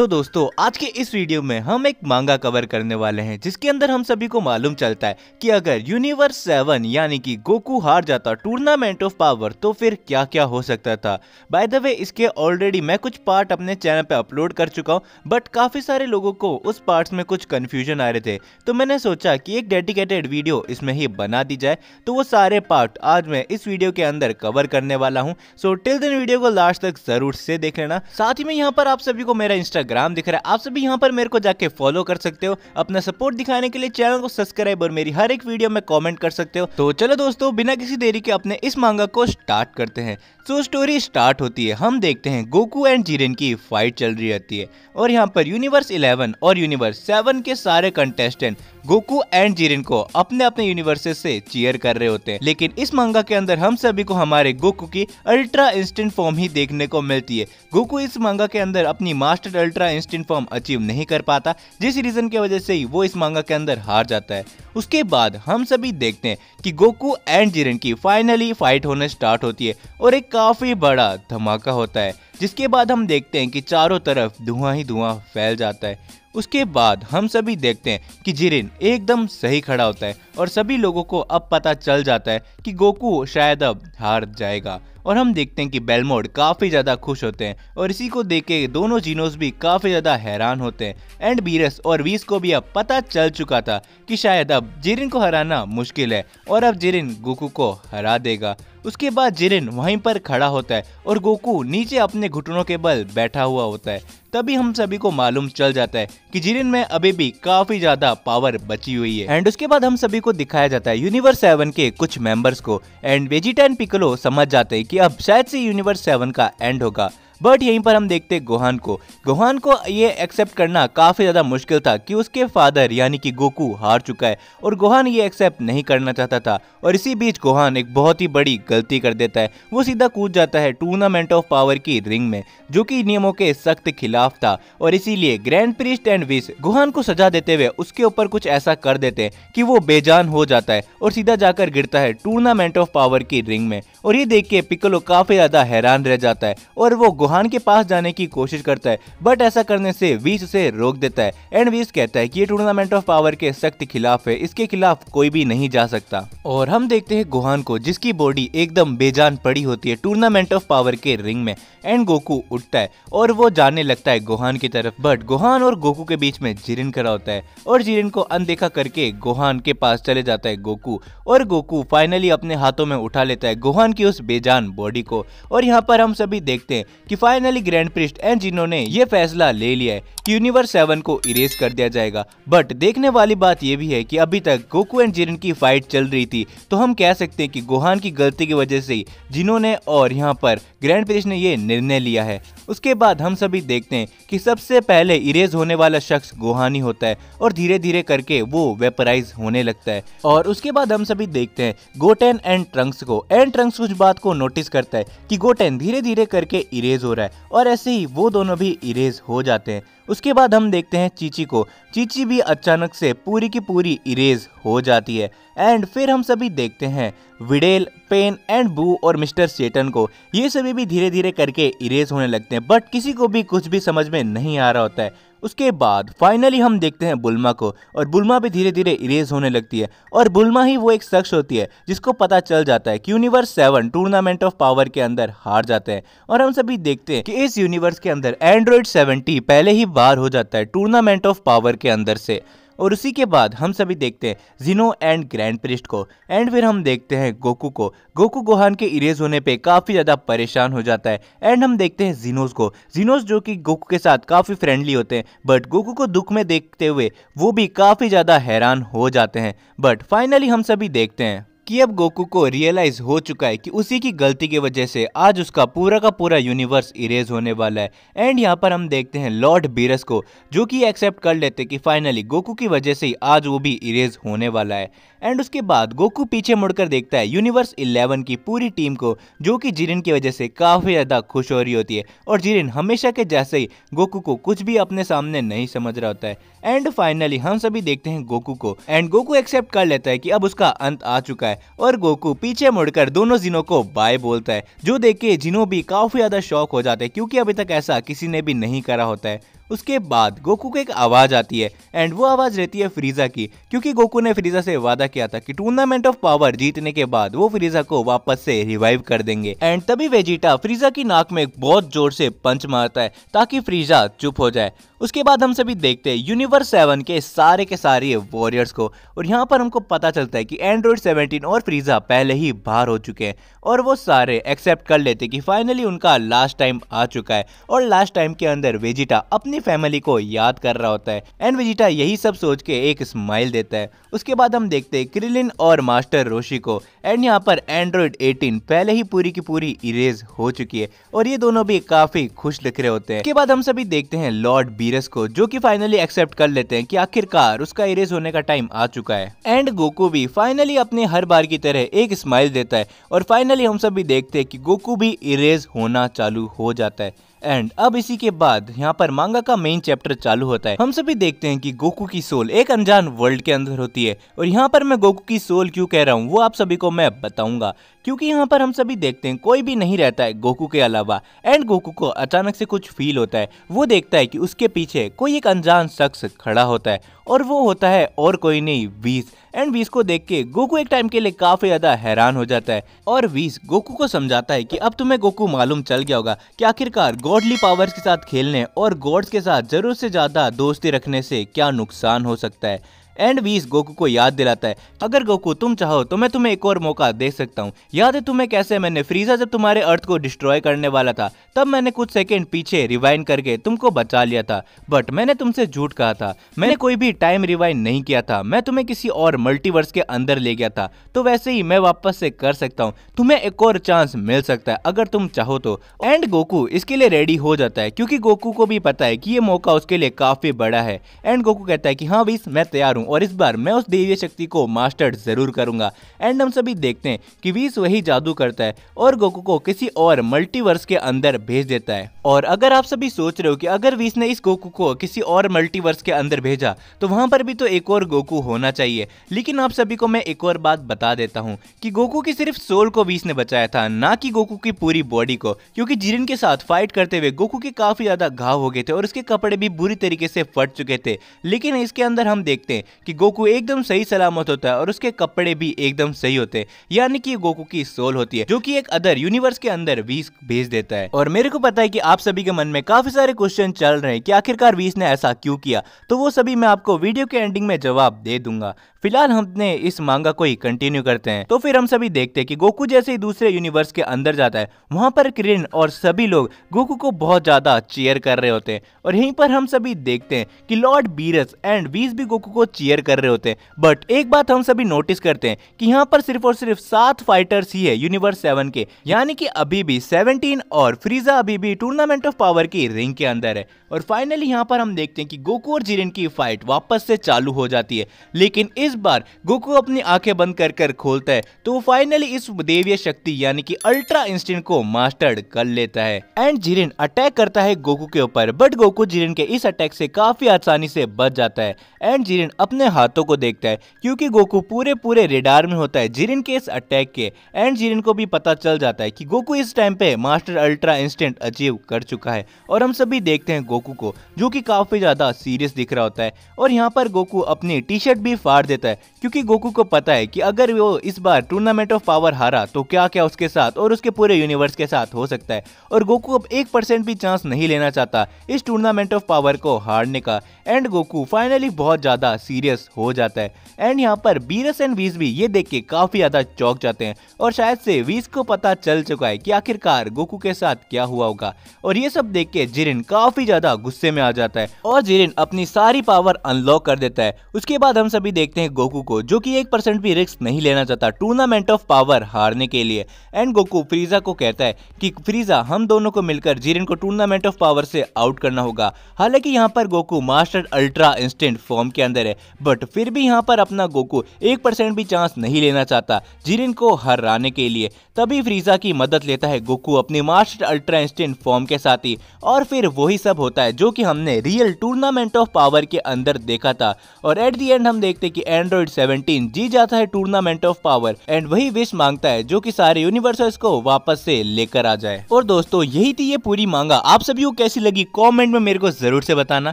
सो तो so, दोस्तों आज के इस वीडियो में हम एक मांगा कवर करने वाले हैं जिसके अंदर हम सभी को मालूम चलता है कि अगर यूनिवर्स सेवन यानी कि गोकू हार जाता टूर्नामेंट ऑफ पावर तो फिर क्या क्या हो सकता था बाय द वे इसके ऑलरेडी मैं कुछ पार्ट अपने चैनल पे अपलोड कर चुका हूँ बट काफी सारे लोगों को उस पार्ट में कुछ कन्फ्यूजन आ रहे थे तो मैंने सोचा की एक डेडिकेटेड वीडियो इसमें ही बना दी जाए तो वो सारे पार्ट आज मैं इस वीडियो के अंदर कवर करने वाला हूँ सो टिल दिन वीडियो को लास्ट तक जरूर से देख लेना साथ ही में यहाँ पर आप सभी को मेरा इंस्टाग्राम इंस्टाग्राम दिख रहा है आप सभी यहाँ पर मेरे को जाके फॉलो कर सकते हो अपना सपोर्ट दिखाने के लिए चैनल को सब्सक्राइब और मेरी हर एक वीडियो में कॉमेंट कर सकते हो तो चलो दोस्तों बिना किसी देरी के अपने इस मांगा को स्टार्ट करते हैं तो स्टोरी स्टार्ट होती है हम देखते हैं गोकू एंड जीरेन की फाइट चल रही होती है और यहाँ पर यूनिवर्स इलेवन और यूनिवर्स सेवन के सारे कंटेस्टेंट गोकू एंड जीरेन को अपने अपने यूनिवर्सेस से चीयर कर रहे होते हैं लेकिन इस मांगा के अंदर हम सभी को हमारे गोकू की अल्ट्रा इंस्टेंट फॉर्म ही देखने को मिलती है गोकू इस मांगा के अंदर अपनी master ultra instant form achieve नहीं कर पाता जिस रीजन की वजह से ही वो इस मांगा के अंदर हार जाता है उसके बाद हम सभी देखते हैं कि गोकू एंड जिरन की फाइनली फाइट होने स्टार्ट होती है और एक काफी बड़ा धमाका होता है जिसके बाद हम देखते हैं कि चारों तरफ धुआं ही धुआं फैल जाता है उसके बाद हम सभी देखते हैं कि जिरिन एकदम सही खड़ा होता है और सभी लोगों को अब पता चल जाता है कि गोकू शायद अब हार जाएगा और हम देखते हैं कि बेलमोड काफ़ी ज़्यादा खुश होते हैं और इसी को देख के दोनों जीनोस भी काफ़ी ज़्यादा हैरान होते हैं एंड बीरस और वीस को भी अब पता चल चुका था कि शायद अब जिरिन को हराना मुश्किल है और अब जिरिन गोकू को हरा देगा उसके बाद जिरिन वहीं पर खड़ा होता है और गोकू नीचे अपने घुटनों के बल बैठा हुआ होता है तभी हम सभी को मालूम चल जाता है कि जिरिन में अभी भी काफी ज्यादा पावर बची हुई है एंड उसके बाद हम सभी को दिखाया जाता है यूनिवर्स सेवन के कुछ मेंबर्स को एंड एंड पिकलो समझ जाते हैं कि अब शायद से यूनिवर्स सेवन का एंड होगा बट यहीं पर हम देखते गोहान को गोहान को ये एक्सेप्ट करना काफ़ी ज़्यादा मुश्किल था कि उसके फादर यानी कि गोकू हार चुका है और गोहान ये एक्सेप्ट नहीं करना चाहता था और इसी बीच गोहान एक बहुत ही बड़ी गलती कर देता है वो सीधा कूद जाता है टूर्नामेंट ऑफ पावर की रिंग में जो कि नियमों के सख्त खिलाफ था और इसीलिए grand priest and Whis Gohan को सजा देते हुए उसके ऊपर कुछ ऐसा कर देते हैं कि वो बेजान हो जाता है और सीधा जाकर गिरता है टूर्नामेंट ऑफ पावर की रिंग में और ये देख के पिकलो काफी ज्यादा हैरान रह जाता है और वो गुहान के पास जाने की कोशिश करता है बट ऐसा करने से वीस उसे रोक देता है एंड वीस कहता है कि ये टूर्नामेंट ऑफ पावर के सख्त खिलाफ है इसके खिलाफ कोई भी नहीं जा सकता और हम देखते हैं गुहान को जिसकी बॉडी एकदम बेजान पड़ी होती है टूर्नामेंट ऑफ पावर के रिंग में एंड गोकू उठता है और वो जाने लगता है गुहान की तरफ बट गुहान और गोकू के बीच में जिरिन करा होता है और जिरिन को अनदेखा करके गोहान के पास चले जाता है गोकू और गोकू फाइनली अपने हाथों में उठा लेता है गोहान इंसान की उस बेजान बॉडी को और यहाँ पर हम सभी देखते हैं कि फाइनली ग्रैंड प्रिस्ट एंड ने यह फैसला ले लिया है कि यूनिवर्स सेवन को इरेज कर दिया जाएगा बट देखने वाली बात यह भी है कि अभी तक गोकू एंड जिरन की फाइट चल रही थी तो हम कह सकते हैं कि गोहान की गलती की वजह से जिन्होंने और यहाँ पर ग्रैंड प्रिस्ट ने यह निर्णय लिया है उसके बाद हम सभी देखते हैं कि सबसे पहले इरेज होने वाला शख्स गोहानी होता है और धीरे धीरे करके वो वेपराइज होने लगता है और उसके बाद हम सभी देखते हैं गोटेन एंड ट्रंक्स को एंड ट्रंक्स उस बात को नोटिस करता है कि गोटेन धीरे धीरे करके इरेज हो रहा है और ऐसे ही वो दोनों भी इरेज हो जाते हैं उसके बाद हम देखते हैं चीची को चीची भी अचानक से पूरी की पूरी इरेज हो जाती है एंड फिर हम सभी देखते हैं विडेल पेन एंड बू और मिस्टर सेटन को ये सभी भी धीरे धीरे करके इरेज होने लगते हैं बट किसी को भी कुछ भी समझ में नहीं आ रहा होता है उसके बाद फाइनली हम देखते हैं बुलमा को और बुलमा भी धीरे धीरे इरेज होने लगती है और बुलमा ही वो एक शख्स होती है जिसको पता चल जाता है कि universe seven tournament of power के अंदर हार जाते हैं और हम सभी देखते हैं कि इस यूनिवर्स के अंदर एंड्रॉइड सेवेंटी पहले ही बाहर हो जाता है टूर्नामेंट ऑफ पावर के अंदर से और उसी के बाद हम सभी देखते हैं जिनो एंड ग्रैंड प्रिस्ट को एंड फिर हम देखते हैं गोकू को गोकू गोहान के इरेज होने पे काफ़ी ज़्यादा परेशान हो जाता है एंड हम देखते हैं जिनोज को जिनोज जो कि गोकू के साथ काफ़ी फ्रेंडली होते हैं बट गोकू को दुख में देखते हुए वो भी काफ़ी ज़्यादा हैरान हो जाते हैं बट फाइनली हम सभी देखते हैं कि अब गोकू को रियलाइज हो चुका है कि उसी की गलती की वजह से आज उसका पूरा का पूरा यूनिवर्स इरेज होने वाला है एंड यहाँ पर हम देखते हैं लॉर्ड बीरस को जो कि एक्सेप्ट कर लेते कि फाइनली गोकू की वजह से ही आज वो भी इरेज होने वाला है एंड उसके बाद गोकू पीछे मुड़कर देखता है यूनिवर्स इलेवन की पूरी टीम को जो कि जिरिन की वजह से काफ़ी ज़्यादा खुश हो रही होती है और जिरिन हमेशा के जैसे ही गोकू को कुछ भी अपने सामने नहीं समझ रहा होता है एंड फाइनली हम सभी देखते हैं गोकू को एंड गोकू एक्सेप्ट कर लेता है कि अब उसका अंत आ चुका है और गोकू पीछे मुड़कर दोनों जिनों को बाय बोलता है जो देख के जिनो भी काफी ज्यादा शौक हो जाते हैं क्योंकि अभी तक ऐसा किसी ने भी नहीं करा होता है उसके बाद गोकू को एक आवाज़ आती है एंड वो आवाज़ रहती है फ्रीज़ा की क्योंकि गोकू ने फ्रीज़ा से वादा किया था कि टूर्नामेंट ऑफ पावर जीतने के बाद वो फ्रीज़ा को वापस से रिवाइव कर देंगे एंड तभी वेजिटा फ्रीज़ा की नाक में बहुत जोर से पंच मारता है ताकि फ्रीज़ा चुप हो जाए उसके बाद हम सभी देखते हैं यूनिवर्स सेवन के सारे के सारे वॉरियर्स को और यहाँ पर हमको पता चलता है कि एंड्रॉयड सेवनटीन और फ्रीजा पहले ही बाहर हो चुके हैं और वो सारे एक्सेप्ट कर लेते कि फाइनली उनका लास्ट टाइम आ चुका है और लास्ट टाइम के अंदर वेजिटा अपनी अपनी फैमिली को याद कर रहा होता है एंड विजिटा यही सब सोच के एक स्माइल देता है उसके बाद हम देखते हैं क्रिलिन और मास्टर रोशी को एंड यहाँ पर एंड्रॉयड 18 पहले ही पूरी की पूरी इरेज हो चुकी है और ये दोनों भी काफी खुश दिख रहे होते हैं उसके बाद हम सभी देखते हैं लॉर्ड बीरस को जो की फाइनली एक्सेप्ट कर लेते हैं की आखिरकार उसका इरेज होने का टाइम आ चुका है एंड गोकू भी फाइनली अपने हर बार की तरह एक स्माइल देता है और फाइनली हम सभी देखते हैं कि गोकू भी इरेज होना चालू हो जाता है एंड अब इसी के बाद यहाँ पर मांगा का मेन चैप्टर चालू होता है हम सभी देखते हैं कि गोकू की सोल एक अनजान वर्ल्ड के अंदर होती है और यहाँ पर मैं गोकू की सोल क्यों कह रहा हूँ वो आप सभी को मैं बताऊंगा क्योंकि यहाँ पर हम सभी देखते हैं कोई भी नहीं रहता है गोकू के अलावा एंड गोकू को अचानक से कुछ फील होता है वो देखता है कि उसके पीछे कोई एक अनजान शख्स खड़ा होता है और वो होता है और कोई नहीं बीस एंड बीस को देख के गोकू एक टाइम के लिए काफी ज्यादा हैरान हो जाता है और बीस गोकू को समझाता है कि अब तुम्हें गोकू मालूम चल गया होगा कि आखिरकार गॉडली पावर्स के साथ खेलने और गॉड के साथ जरूरत से ज्यादा दोस्ती रखने से क्या नुकसान हो सकता है एंड बीस गोकू को याद दिलाता है अगर गोकू तुम चाहो तो मैं तुम्हें एक और मौका दे सकता हूँ याद है तुम्हें कैसे मैंने फ्रीजा जब तुम्हारे अर्थ को डिस्ट्रॉय करने वाला था तब मैंने कुछ सेकंड पीछे रिवाइंड करके तुमको बचा लिया था बट मैंने तुमसे झूठ कहा था मैंने कोई भी टाइम रिवाइंड नहीं किया था मैं तुम्हें किसी और मल्टीवर्स के अंदर ले गया था तो वैसे ही मैं वापस से कर सकता हूँ तुम्हें एक और चांस मिल सकता है अगर तुम चाहो तो एंड गोकू इसके लिए रेडी हो जाता है क्यूँकी गोकू को भी पता है की ये मौका उसके लिए काफी बड़ा है एंड गोकू कहता है की हाँ बीस मैं तैयार हूँ करूं और इस बार मैं उस दैवीय शक्ति को मास्टर जरूर करूंगा एंड हम सभी देखते हैं कि वीस वही जादू करता है और गोकू को किसी और मल्टीवर्स के अंदर भेज देता है और अगर आप सभी सोच रहे हो कि अगर वीस ने इस गोकू को किसी और मल्टीवर्स के अंदर भेजा तो वहां पर भी तो एक और गोकू होना चाहिए लेकिन आप सभी को मैं एक और बात बता देता हूँ कि गोकू की सिर्फ सोल को वीस ने बचाया था ना कि गोकू की पूरी बॉडी को क्योंकि जीरन के साथ फाइट करते हुए गोकू के काफी ज्यादा घाव हो गए थे और उसके कपड़े भी बुरी तरीके से फट चुके थे लेकिन इसके अंदर हम देखते हैं कि गोकू एकदम सही सलामत होता है और उसके कपड़े भी एकदम सही होते हैं यानी कि गोकू की सोल होती है जो कि एक अदर यूनिवर्स के अंदर वीस भेज देता है और मेरे को पता है कि आप सभी के मन में काफी सारे क्वेश्चन चल रहे हैं कि आखिरकार वीस ने ऐसा क्यों किया तो वो सभी मैं आपको वीडियो के एंडिंग में जवाब दे दूंगा फिलहाल हमने इस मांगा को ही कंटिन्यू करते हैं तो फिर हम सभी देखते हैं कि गोकू जैसे ही दूसरे यूनिवर्स के अंदर जाता है वहां पर किरण और सभी लोग गोकू को बहुत ज्यादा चेयर कर रहे होते हैं और यहीं पर हम सभी देखते हैं कि लॉर्ड बीरस एंड बीस भी गोकू को चेयर कर रहे होते हैं बट एक बात हम सभी नोटिस करते हैं कि यहाँ पर सिर्फ और सिर्फ सात फाइटर्स ही है यूनिवर्स सेवन के यानी कि अभी भी सेवनटीन और फ्रीजा अभी भी टूर्नामेंट ऑफ पावर की रिंग के अंदर है और फाइनली यहाँ पर हम देखते हैं कि गोकू और जिरेन की फाइट वापस से चालू हो जाती है लेकिन इस इस बार गोकू अपनी आंखें बंद कर कर खोलता है तो वो फाइनली इस देवीय शक्ति यानी कि अल्ट्रा इंस्टेंट को मास्टर्ड कर लेता है एंड जिरिन अटैक करता है गोकू के ऊपर बट गोकू जिरिन के इस अटैक से काफी आसानी से बच जाता है एंड जिरिन अपने हाथों को देखता है क्योंकि गोकू पूरे पूरे रेडार में होता है जिरिन के इस अटैक के एंड जिरिन को भी पता चल जाता है की गोकू इस टाइम पे मास्टर अल्ट्रा इंस्टेंट अचीव कर चुका है और हम सभी देखते हैं गोकू को जो की काफी ज्यादा सीरियस दिख रहा होता है और यहाँ पर गोकू अपनी टी शर्ट भी फाड़ देता देता है क्योंकि गोकू को पता है कि अगर वो इस बार टूर्नामेंट ऑफ पावर हारा तो क्या क्या उसके साथ और उसके पूरे यूनिवर्स के साथ हो सकता है और गोकू अब एक परसेंट भी चांस नहीं लेना चाहता इस टूर्नामेंट ऑफ पावर को हारने का एंड गोकू फाइनली बहुत ज़्यादा सीरियस हो जाता है एंड यहाँ पर बीरस एंड वीस भी ये देख के काफ़ी ज़्यादा चौक जाते हैं और शायद से वीस को पता चल चुका है कि आखिरकार गोकू के साथ क्या हुआ होगा और ये सब देख के जिरिन काफ़ी ज़्यादा गुस्से में आ जाता है और जिरिन अपनी सारी पावर अनलॉक कर देता है उसके बाद हम सभी देखते हैं गोकू को जो कि एक परसेंट भी रिस्क नहीं लेना चाहता टूर्नामेंट ऑफ पावर हारने के लिए एंड गोकू फ्रीजा को कहता है कि फ्रीजा हम दोनों को मिलकर जीरन को टूर्नामेंट ऑफ पावर से आउट करना होगा हालांकि यहाँ पर Goku master ultra instant form के अंदर है बट फिर भी यहाँ पर अपना गोकू एक भी चांस नहीं लेना चाहता जीरन को हराने के लिए तभी फ्रीजा की मदद लेता है गोकू अपने मास्टर अल्ट्रा इंस्टेंट फॉर्म के साथ ही और फिर वही सब होता है जो कि हमने रियल टूर्नामेंट ऑफ पावर के अंदर देखा था और एट दी एंड हम देखते कि एंड्रॉइड 17 जी जाता है टूर्नामेंट ऑफ पावर एंड वही विश मांगता है जो कि सारे यूनिवर्सर्स को वापस से लेकर आ जाए और दोस्तों यही थी ये पूरी मांगा आप सभी को कैसी लगी कमेंट में मेरे को जरूर से बताना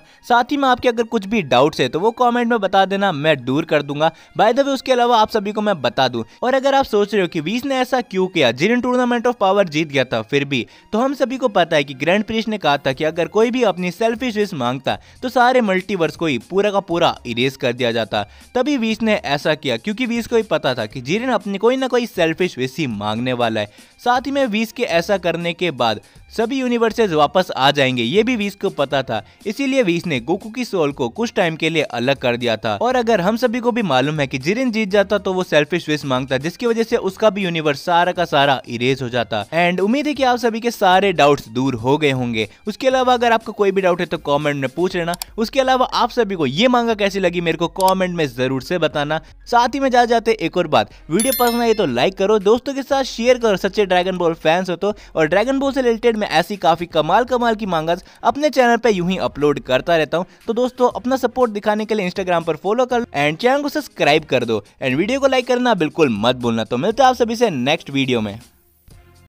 साथ ही में आपके अगर कुछ भी डाउट्स है तो वो कॉमेंट में बता देना मैं दूर कर दूंगा बाय द वे उसके अलावा आप सभी को मैं बता दू और अगर आप सोच रहे हो की वीस ने ऐसा क्यूँ किया जिन टूर्नामेंट ऑफ पावर जीत गया था फिर भी तो हम सभी को पता है की ग्रैंड प्रीस ने कहा था की अगर कोई भी अपनी सेल्फिश विश मांगता तो सारे मल्टीवर्स को ही पूरा का पूरा इरेज कर दिया जाता तभी ही वीस ने ऐसा किया क्योंकि वीस को ही पता था कि जीरन अपनी कोई ना कोई सेल्फिश विश ही मांगने वाला है साथ ही में वीस के ऐसा करने के बाद सभी यूनिवर्सेज वापस आ जाएंगे ये भी वीस को पता था इसीलिए वीस ने गोकू की सोल को कुछ टाइम के लिए अलग कर दिया था और अगर हम सभी को भी मालूम है कि जिरिन जीत जाता तो वो सेल्फिश विश मांगता जिसकी वजह से उसका भी यूनिवर्स सारा का सारा इरेज हो जाता एंड उम्मीद है की आप सभी के सारे डाउट दूर हो गए होंगे उसके अलावा अगर आपका कोई भी डाउट है तो कॉमेंट में पूछ लेना उसके अलावा आप सभी को ये मांगा कैसी लगी मेरे को कॉमेंट में जरूर से बताना साथ ही में जा जाते एक और बात वीडियो पसंद आई तो लाइक करो दोस्तों के साथ शेयर करो सच्चे ड्रैगन बॉल फैंस हो तो और ड्रैगन बॉल से रिलेटेड मैं ऐसी काफी कमाल कमाल की मांगा अपने चैनल पर यूं ही अपलोड करता रहता हूँ तो दोस्तों अपना सपोर्ट दिखाने के लिए इंस्टाग्राम पर फॉलो कर एंड चैनल को सब्सक्राइब कर दो एंड वीडियो को लाइक करना बिल्कुल मत भूलना तो मिलते है आप सभी से नेक्स्ट वीडियो में